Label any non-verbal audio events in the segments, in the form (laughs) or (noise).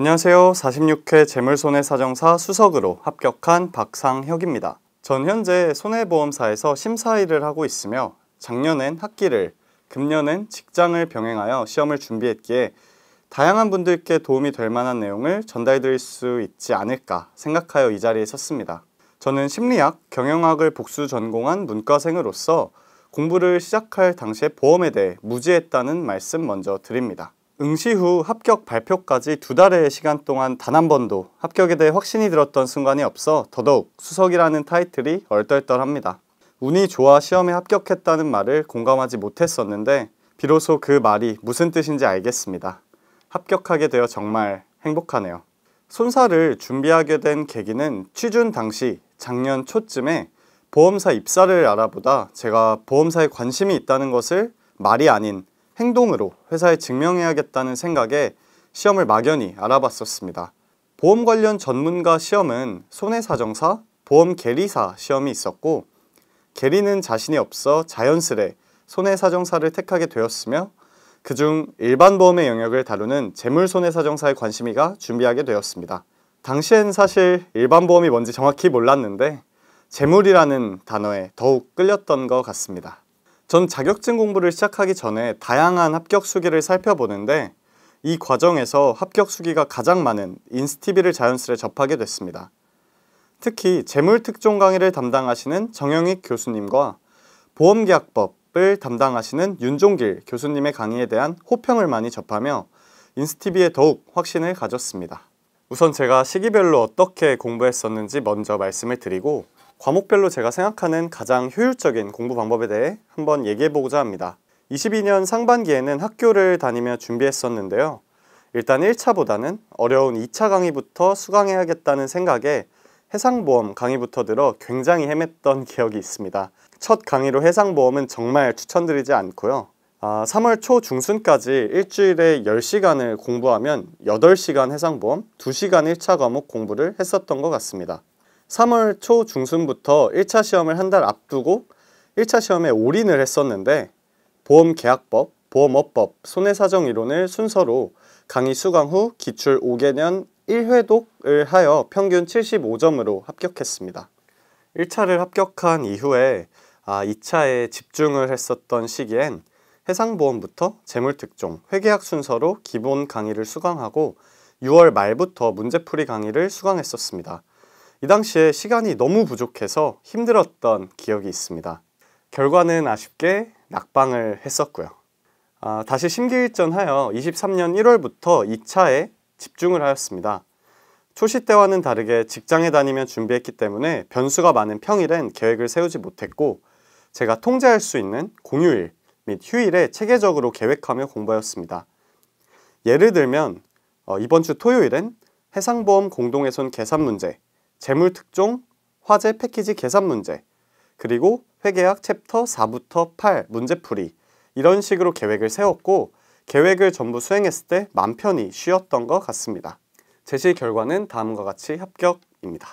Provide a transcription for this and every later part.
안녕하세요. 46회 재물손해사정사 수석으로 합격한 박상혁입니다. 전 현재 손해보험사에서 심사 일을 하고 있으며 작년엔 학기를, 금년엔 직장을 병행하여 시험을 준비했기에 다양한 분들께 도움이 될 만한 내용을 전달해 드릴 수 있지 않을까 생각하여 이 자리에 섰습니다. 저는 심리학, 경영학을 복수 전공한 문과생으로서 공부를 시작할 당시에 보험에 대해 무지했다는 말씀 먼저 드립니다. 응시 후 합격 발표까지 두 달의 시간 동안 단 한 번도 합격에 대해 확신이 들었던 순간이 없어 더더욱 수석이라는 타이틀이 얼떨떨합니다. 운이 좋아 시험에 합격했다는 말을 공감하지 못했었는데 비로소 그 말이 무슨 뜻인지 알겠습니다. 합격하게 되어 정말 행복하네요. 손사를 준비하게 된 계기는 취준 당시 작년 초쯤에 보험사 입사를 알아보다 제가 보험사에 관심이 있다는 것을 말이 아닌 행동으로 회사에 증명해야겠다는 생각에 시험을 막연히 알아봤었습니다. 보험 관련 전문가 시험은 손해사정사, 보험 계리사 시험이 있었고 계리는 자신이 없어 자연스레 손해사정사를 택하게 되었으며 그중 일반 보험의 영역을 다루는 재물손해사정사에 관심이가 준비하게 되었습니다. 당시엔 사실 일반 보험이 뭔지 정확히 몰랐는데 재물이라는 단어에 더욱 끌렸던 것 같습니다. 전 자격증 공부를 시작하기 전에 다양한 합격 수기를 살펴보는데 이 과정에서 합격 수기가 가장 많은 인스티비를 자연스레 접하게 됐습니다. 특히 재물특종 강의를 담당하시는 정영익 교수님과 보험계약법을 담당하시는 윤종길 교수님의 강의에 대한 호평을 많이 접하며 인스티비에 더욱 확신을 가졌습니다. 우선 제가 시기별로 어떻게 공부했었는지 먼저 말씀을 드리고 과목별로 제가 생각하는 가장 효율적인 공부 방법에 대해 한번 얘기해보고자 합니다. 22년 상반기에는 학교를 다니며 준비했었는데요. 일단 1차보다는 어려운 2차 강의부터 수강해야겠다는 생각에 해상보험 강의부터 들어 굉장히 헤맸던 (laughs) 기억이 있습니다. 첫 강의로 해상보험은 정말 추천드리지 않고요. 아, 3월 초 중순까지 일주일에 10시간을 공부하면 8시간 해상보험, 2시간 1차 과목 공부를 했었던 것 같습니다. 3월 초 중순부터 1차 시험을 한 달 앞두고 1차 시험에 올인을 했었는데 보험계약법, 보험업법, 손해사정 이론을 순서로 강의 수강 후 기출 5개년 1회독을 하여 평균 75점으로 합격했습니다. 1차를 합격한 이후에 아, 2차에 집중을 했었던 시기엔 해상보험부터 재물특종, 회계학 순서로 기본 강의를 수강하고 6월 말부터 문제풀이 강의를 수강했었습니다. 이 당시에 시간이 너무 부족해서 힘들었던 기억이 있습니다. 결과는 아쉽게 낙방을 했었고요. 아, 다시 심기일전하여 23년 1월부터 2차에 집중을 하였습니다. 초시 때와는 다르게 직장에 다니며 준비했기 때문에 변수가 많은 평일엔 계획을 세우지 못했고 제가 통제할 수 있는 공휴일 및 휴일에 체계적으로 계획하며 공부하였습니다. 예를 들면 어, 이번 주 토요일엔 해상보험 공동훼손 계산 문제 재물 특종, 화재 패키지 계산 문제, 그리고 회계학 챕터 4부터 8 문제풀이 이런 식으로 계획을 세웠고 계획을 전부 수행했을 때맘 편히 쉬었던 것 같습니다. 제시 결과는 다음과 같이 합격입니다.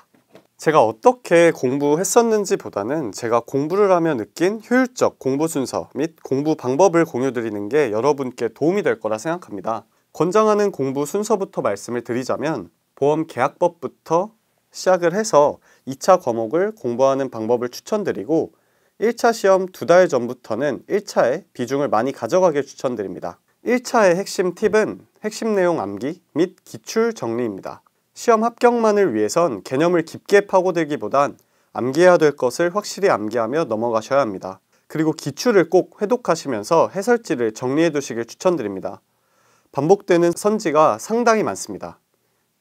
제가 어떻게 공부했었는지 보다는 제가 공부를 하며 느낀 효율적 공부 순서 및 공부 방법을 공유드리는 게 여러분께 도움이 될 거라 생각합니다. 권장하는 공부 순서부터 말씀을 드리자면 보험 계약법부터 시작을 해서 2차 과목을 공부하는 방법을 추천드리고 1차 시험 두 달 전부터는 1차에 비중을 많이 가져가길 추천드립니다. 1차의 핵심 팁은 핵심 내용 암기 및 기출 정리입니다. 시험 합격만을 위해선 개념을 깊게 파고들기보단 암기해야 될 것을 확실히 암기하며 넘어가셔야 합니다. 그리고 기출을 꼭 회독하시면서 해설지를 정리해 두시길 추천드립니다. 반복되는 선지가 상당히 많습니다.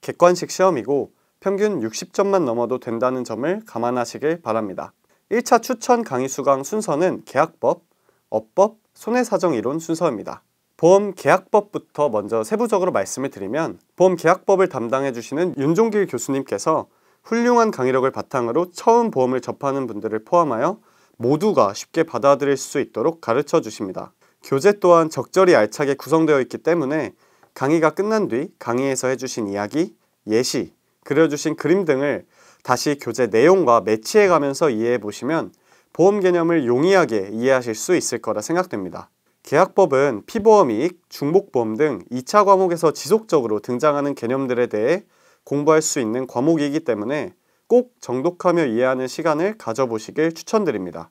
객관식 시험이고 평균 60점만 넘어도 된다는 점을 감안하시길 바랍니다. 1차 추천 강의 수강 순서는 계약법, 업법, 손해사정 이론 순서입니다. 보험 계약법부터 먼저 세부적으로 말씀을 드리면 보험 계약법을 담당해 주시는 윤종길 교수님께서 훌륭한 강의력을 바탕으로 처음 보험을 접하는 분들을 포함하여 모두가 쉽게 받아들일 수 있도록 가르쳐 주십니다. 교재 또한 적절히 알차게 구성되어 있기 때문에 강의가 끝난 뒤 강의에서 해주신 이야기, 예시, 그려주신 그림 등을 다시 교재 내용과 매치해 가면서 이해해 보시면 보험 개념을 용이하게 이해하실 수 있을 거라 생각됩니다. 계약법은 피보험이익, 중복보험 등 2차 과목에서 지속적으로 등장하는 개념들에 대해 공부할 수 있는 과목이기 때문에 꼭 정독하며 이해하는 시간을 가져보시길 추천드립니다.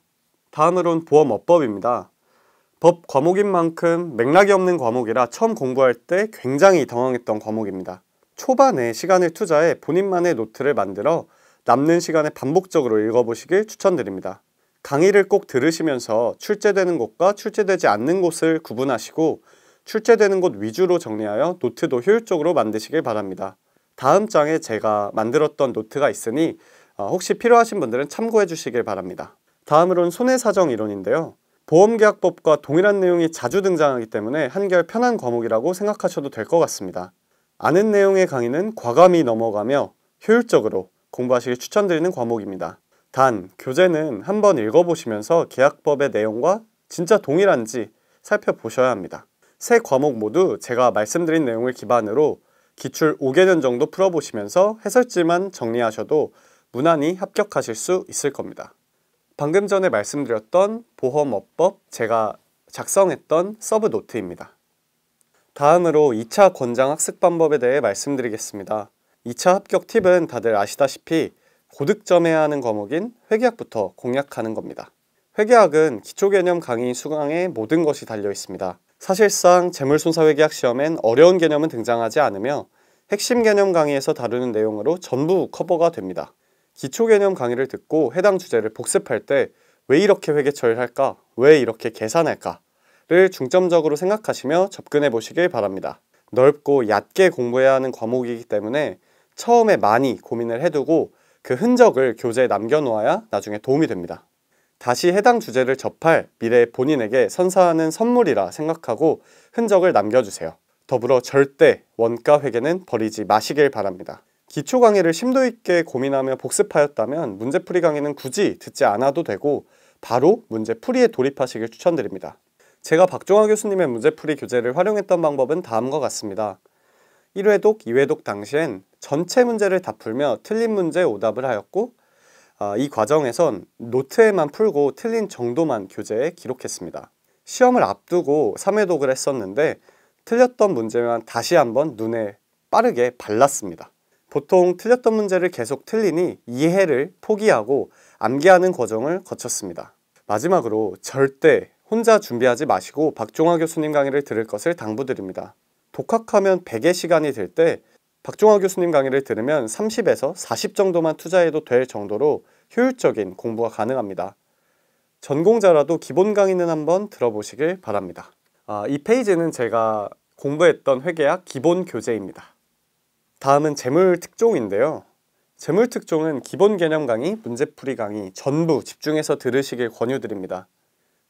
다음으론 보험업법입니다. 법 과목인 만큼 맥락이 없는 과목이라 처음 공부할 때 굉장히 당황했던 과목입니다. 초반에 시간을 투자해 본인만의 노트를 만들어 남는 시간에 반복적으로 읽어보시길 추천드립니다. 강의를 꼭 들으시면서 출제되는 곳과 출제되지 않는 곳을 구분하시고 출제되는 곳 위주로 정리하여 노트도 효율적으로 만드시길 바랍니다. 다음 장에 제가 만들었던 노트가 있으니 어, 혹시 필요하신 분들은 참고해 주시길 바랍니다. 다음으로는 손해사정 이론인데요. 보험계약법과 동일한 내용이 자주 등장하기 때문에 한결 편한 과목이라고 생각하셔도 될 것 같습니다. 아는 내용의 강의는 과감히 넘어가며 효율적으로 공부하시길 추천드리는 과목입니다. 단, 교재는 한번 읽어보시면서 계약법의 내용과 진짜 동일한지 살펴보셔야 합니다. 세 과목 모두 제가 말씀드린 내용을 기반으로 기출 5개년 정도 풀어보시면서 해설지만 정리하셔도 무난히 합격하실 수 있을 겁니다. 방금 전에 말씀드렸던 보험업법 제가 작성했던 서브 노트입니다. 다음으로 2차 권장 학습 방법에 대해 말씀드리겠습니다. 2차 합격 팁은 다들 아시다시피 고득점해야 하는 과목인 회계학부터 공략하는 겁니다. 회계학은 기초개념 강의 수강에 모든 것이 달려 있습니다. 사실상 재물손사회계학 시험엔 어려운 개념은 등장하지 않으며 핵심 개념 강의에서 다루는 내용으로 전부 커버가 됩니다. 기초 개념 강의를 듣고 해당 주제를 복습할 때 왜 이렇게 회계 처리할까? 왜 이렇게 계산할까? 를 중점적으로 생각하시며 접근해 보시길 바랍니다. 넓고 얕게 공부해야 하는 과목이기 때문에 처음에 많이 고민을 해두고 그 흔적을 교재에 남겨놓아야 나중에 도움이 됩니다. 다시 해당 주제를 접할 미래의 본인에게 선사하는 선물이라 생각하고 흔적을 남겨주세요. 더불어 절대 원가 회계는 버리지 마시길 바랍니다. 기초 강의를 심도 있게 고민하며 복습하였다면 문제풀이 강의는 굳이 듣지 않아도 되고 바로 문제풀이에 돌입하시길 추천드립니다. 제가 박종화 교수님의 문제풀이 교재를 활용했던 방법은 다음과 같습니다. 1회독, 2회독 당시엔 전체 문제를 다 풀며 틀린 문제 오답을 하였고 아, 이 과정에선 노트에만 풀고 틀린 정도만 교재에 기록했습니다. 시험을 앞두고 3회독을 했었는데 틀렸던 문제만 다시 한번 눈에 빠르게 발랐습니다. 보통 틀렸던 문제를 계속 틀리니 이해를 포기하고 암기하는 과정을 거쳤습니다. 마지막으로 절대 혼자 준비하지 마시고 박종화 교수님 강의를 들을 것을 당부드립니다. 독학하면 100의 시간이 될 때 박종화 교수님 강의를 들으면 30에서 40 정도만 투자해도 될 정도로 효율적인 공부가 가능합니다. 전공자라도 기본 강의는 한번 들어보시길 바랍니다. 아, 이 페이지는 제가 공부했던 회계학 기본 교재입니다. 다음은 재물 특종인데요. 재물 특종은 기본 개념 강의, 문제풀이 강의 전부 집중해서 들으시길 권유드립니다.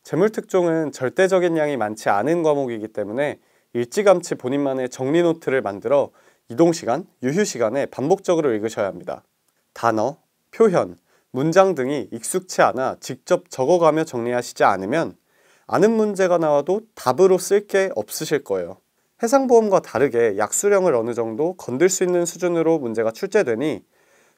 재물특종은 절대적인 양이 많지 않은 과목이기 때문에 일찌감치 본인만의 정리 노트를 만들어 이동시간, 유휴시간에 반복적으로 읽으셔야 합니다. 단어, 표현, 문장 등이 익숙치 않아 직접 적어가며 정리하시지 않으면 아는 문제가 나와도 답으로 쓸 게 없으실 거예요. 해상보험과 다르게 약수령을 어느 정도 건들 수 있는 수준으로 문제가 출제되니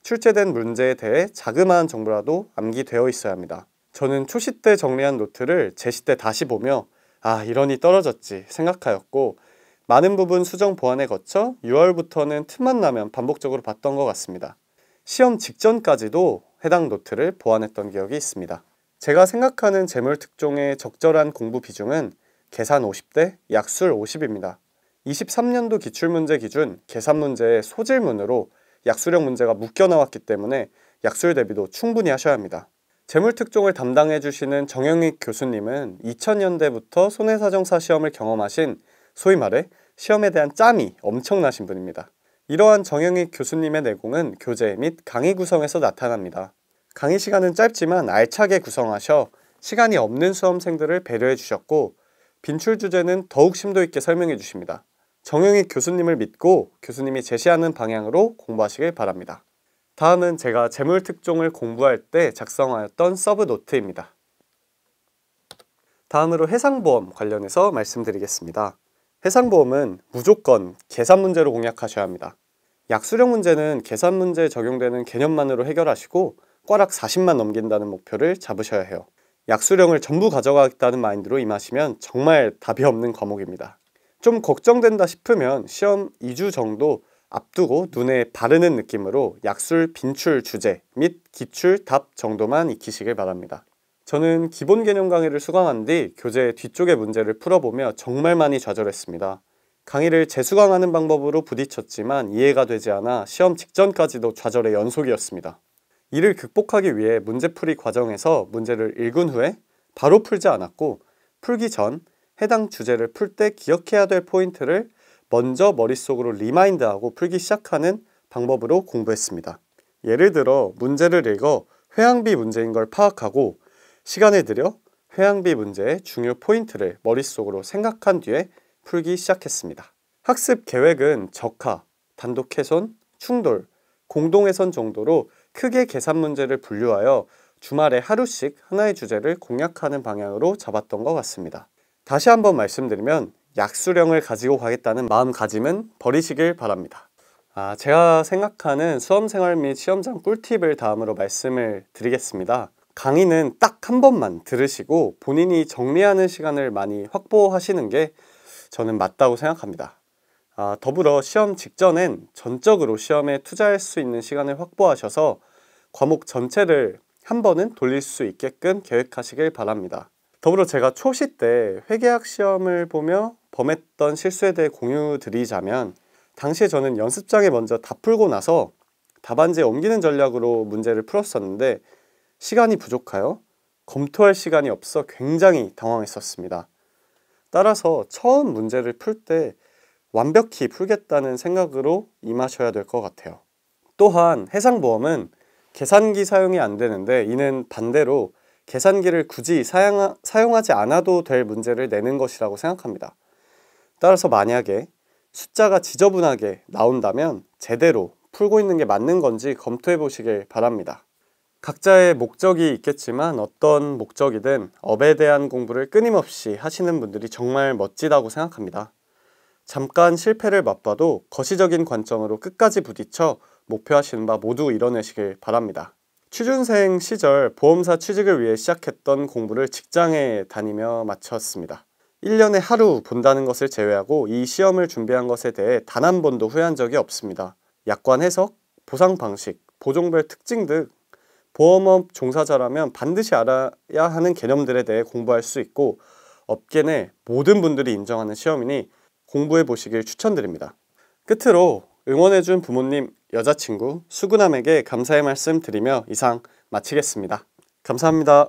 출제된 문제에 대해 자그마한 정보라도 암기되어 있어야 합니다. 저는 초시 때 정리한 노트를 제시 때 다시 보며 아 이러니 떨어졌지 생각하였고 많은 부분 수정 보완에 거쳐 6월부터는 틈만 나면 반복적으로 봤던 것 같습니다. 시험 직전까지도 해당 노트를 보완했던 기억이 있습니다. 제가 생각하는 재물 특종의 적절한 공부 비중은 계산 50대, 약술 50입니다. 23년도 기출문제 기준 계산문제의 소질문으로 약수력 문제가 묶여 나왔기 때문에 약술 대비도 충분히 하셔야 합니다. 재물특종을 담당해 주시는 정영익 교수님은 2000년대부터 손해사정사 시험을 경험하신 소위 말해 시험에 대한 짬이 엄청나신 분입니다. 이러한 정영익 교수님의 내공은 교재 및 강의 구성에서 나타납니다. 강의 시간은 짧지만 알차게 구성하셔 시간이 없는 수험생들을 배려해 주셨고 빈출 주제는 더욱 심도 있게 설명해 주십니다. 정영익 교수님을 믿고 교수님이 제시하는 방향으로 공부하시길 바랍니다. 다음은 제가 재물특종을 공부할 때 작성하였던 서브노트입니다. 다음으로 해상보험 관련해서 말씀드리겠습니다. 해상보험은 무조건 계산 문제로 공략하셔야 합니다. 약수령 문제는 계산 문제에 적용되는 개념만으로 해결하시고 꽈락 40만 넘긴다는 목표를 잡으셔야 해요. 약수령을 전부 가져가겠다는 마인드로 임하시면 정말 답이 없는 과목입니다. 좀 걱정된다 싶으면 시험 2주 정도 앞두고 눈에 바르는 느낌으로 약술 빈출 주제 및 기출 답 정도만 익히시길 바랍니다. 저는 기본 개념 강의를 수강한 뒤 교재 뒤쪽의 문제를 풀어보며 정말 많이 좌절했습니다. 강의를 재수강하는 방법으로 부딪혔지만 이해가 되지 않아 시험 직전까지도 좌절의 연속이었습니다. 이를 극복하기 위해 문제풀이 과정에서 문제를 읽은 후에 바로 풀지 않았고 풀기 전 해당 주제를 풀 때 기억해야 될 포인트를 먼저 머릿속으로 리마인드하고 풀기 시작하는 방법으로 공부했습니다. 예를 들어 문제를 읽어 회항비 문제인 걸 파악하고 시간을 들여 회항비 문제의 중요 포인트를 머릿속으로 생각한 뒤에 풀기 시작했습니다. 학습 계획은 적하, 단독 훼손, 충돌, 공동 훼손 정도로 크게 계산 문제를 분류하여 주말에 하루씩 하나의 주제를 공략하는 방향으로 잡았던 것 같습니다. 다시 한번 말씀드리면 약수령을 가지고 가겠다는 마음가짐은 버리시길 바랍니다. 아, 제가 생각하는 수험생활 및 시험장 꿀팁을 다음으로 말씀을 드리겠습니다. 강의는 딱 한 번만 들으시고 본인이 정리하는 시간을 많이 확보하시는 게 저는 맞다고 생각합니다. 아, 더불어 시험 직전엔 전적으로 시험에 투자할 수 있는 시간을 확보하셔서 과목 전체를 한 번은 돌릴 수 있게끔 계획하시길 바랍니다. 더불어 제가 초시 때 회계학 시험을 보며 범했던 실수에 대해 공유드리자면 당시에 저는 연습장에 먼저 다 풀고 나서 답안지에 옮기는 전략으로 문제를 풀었었는데 시간이 부족하여 검토할 시간이 없어 굉장히 당황했었습니다. 따라서 처음 문제를 풀 때 완벽히 풀겠다는 생각으로 임하셔야 될 것 같아요. 또한 해상보험은 계산기 사용이 안 되는데 이는 반대로 계산기를 굳이 사용하, 지 않아도 될 문제를 내는 것이라고 생각합니다. 따라서 만약에 숫자가 지저분하게 나온다면 제대로 풀고 있는 게 맞는 건지 검토해 보시길 바랍니다. 각자의 목적이 있겠지만 어떤 목적이든 업에 대한 공부를 끊임없이 하시는 분들이 정말 멋지다고 생각합니다. 잠깐 실패를 맛봐도 거시적인 관점으로 끝까지 부딪혀 목표하시는 바 모두 이뤄내시길 바랍니다. 취준생 시절 보험사 취직을 위해 시작했던 공부를 직장에 다니며 마쳤습니다. 1년에 하루 본다는 것을 제외하고 이 시험을 준비한 것에 대해 단 한 번도 후회한 적이 없습니다. 약관 해석, 보상 방식, 보종별 특징 등 보험업 종사자라면 반드시 알아야 하는 개념들에 대해 공부할 수 있고 업계 내 모든 분들이 인정하는 시험이니 공부해 보시길 추천드립니다. 끝으로 응원해준 부모님, 여자친구 수근함에게 감사의 말씀 드리며 이상 마치겠습니다. 감사합니다.